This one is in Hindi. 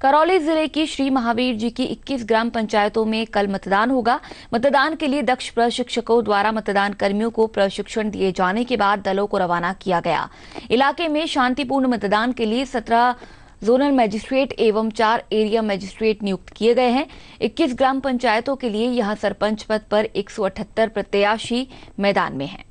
करौली जिले की श्री महावीर जी की 21 ग्राम पंचायतों में कल मतदान होगा मतदान के लिए दक्ष प्रशिक्षकों द्वारा मतदान कर्मियों को प्रशिक्षण दिए जाने के बाद दलों को रवाना किया गया इलाके में शांतिपूर्ण मतदान के लिए सत्रह जोनल मजिस्ट्रेट एवं चार एरिया मजिस्ट्रेट नियुक्त किए गए हैं 21 ग्राम पंचायतों के लिए यहां सरपंच पद पर 178 प्रत्याशी मैदान में हैं